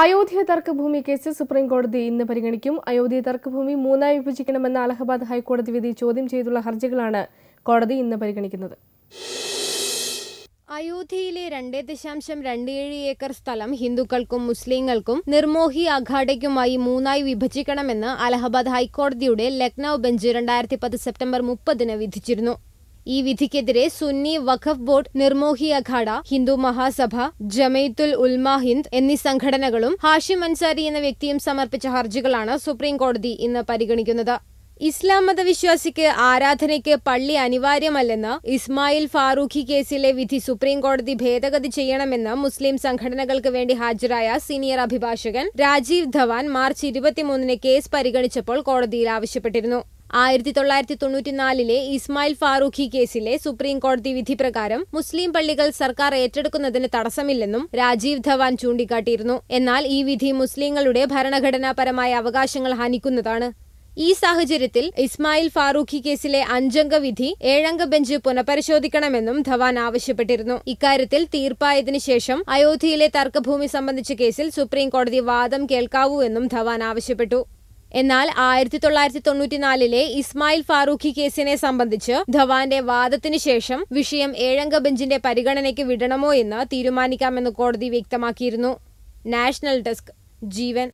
Ayodhya തർക്കഭൂമി case സുപ്രീംകോടതി ഇന്ന് പരിഗണിക്കും അയോധ്യ തർക്കഭൂമി മൂന്നായി വിഭജിക്കണമെന്ന അലഹബാദ് ഹൈക്കോടതി വിധി ചോദ്യം ചെയ്തുള്ള ഹർജികളാണ് കോടതി ഇന്ന് പരിഗണിക്കുന്നത് അയോധ്യയിലെ രണ്ടേ ദശാംശം രണ്ട് ഏഴ് ഏക്കർ സ്ഥലം ഹിന്ദുക്കൾക്കും മുസ്ലിങ്ങൾക്കും നിർമോഹി അഖാഡയ്ക്കുമായി മൂന്നായി വിഭജിക്കണമെന്ന് അലഹബാദ് ഹൈക്കോടതിയുടെ ലക്നൌ ബെഞ്ച് രണ്ടായിരത്തി പത്ത് സെപ്റ്റംബർ മുപ്പതിന് വിധിച്ചിരുന്നു ഈ വിധിക്കെതിരെ സുന്നി വഖഫ് ബോർഡ് നിർമോഹി അഖാഡ ഹിന്ദു മഹാസഭ ജമയത്തുൽ ഉൽമാ ഹിന്ദ് എന്നീ സംഘടനകളും ഹാഷിം അൻസാരി എന്ന വ്യക്തിയും സമർപ്പിച്ച ഹർജികളാണ് സുപ്രീം കോടതി ഇന്ന് പരിഗണിക്കുന്നത് ഇസ്ലാം മതവിശ്വാസിക്ക് ആരാധനയ്ക്ക് പള്ളി അനിവാര്യമല്ലെന്ന് ഇസ്മായിൽ ഫാറൂഖി കേസിലെ വിധി സുപ്രീം കോടതി ഭേദഗതി ചെയ്യണമെന്ന് മുസ്ലിം സംഘടനകൾക്ക് വേണ്ടി ഹാജരായ സീനിയർ അഭിഭാഷകൻ രാജീവ് ധവാൻ മാർച്ച് ഇരുപത്തിമൂന്നിന് കേസ് പരിഗണിച്ചപ്പോൾ കോടതിയിൽ ആവശ്യപ്പെട്ടിരുന്നു ആയിരത്തി തൊള്ളായിരത്തി തൊണ്ണൂറ്റിനാലിലെ ഇസ്മായിൽ ഫാറൂഖി കേസിലെ സുപ്രീം കോടതി വിധി പ്രകാരം മുസ്ലിം പള്ളികൾ സർക്കാർ ഏറ്റെടുക്കുന്നതിന് തടസ്സമില്ലെന്നും രാജീവ് ധവാൻ ചൂണ്ടിക്കാട്ടിയിരുന്നു എന്നാൽ ഈ വിധി മുസ്ലിങ്ങളുടെ ഭരണഘടനാപരമായ അവകാശങ്ങൾ ഹനിക്കുന്നതാണ് ഈ സാഹചര്യത്തിൽ ഇസ്മായിൽ ഫാറൂഖി കേസിലെ അഞ്ചംഗ വിധി ഏഴംഗ ബെഞ്ച് പുനഃപരിശോധിക്കണമെന്നും ധവാൻ ആവശ്യപ്പെട്ടിരുന്നു ഇക്കാര്യത്തിൽ തീർപ്പായതിനു ശേഷം അയോധ്യയിലെ തർക്കഭൂമി സംബന്ധിച്ച കേസിൽ സുപ്രീം കോടതി വാദം കേൾക്കാവൂവെന്നും ധവാൻ ആവശ്യപ്പെട്ടു എന്നാൽ ആയിരത്തി തൊള്ളായിരത്തി തൊണ്ണൂറ്റിനാലിലെ ഇസ്മായിൽ ഫാറൂഖി കേസിനെ സംബന്ധിച്ച് ധവാന്റെ വാദത്തിനു ശേഷം വിഷയം ഏഴംഗ ബെഞ്ചിന്റെ പരിഗണനയ്ക്ക് വിടണമോ എന്ന് തീരുമാനിക്കാമെന്ന് കോടതി വ്യക്തമാക്കിയിരുന്നു നാഷണൽ ഡെസ്ക് ജീവൻ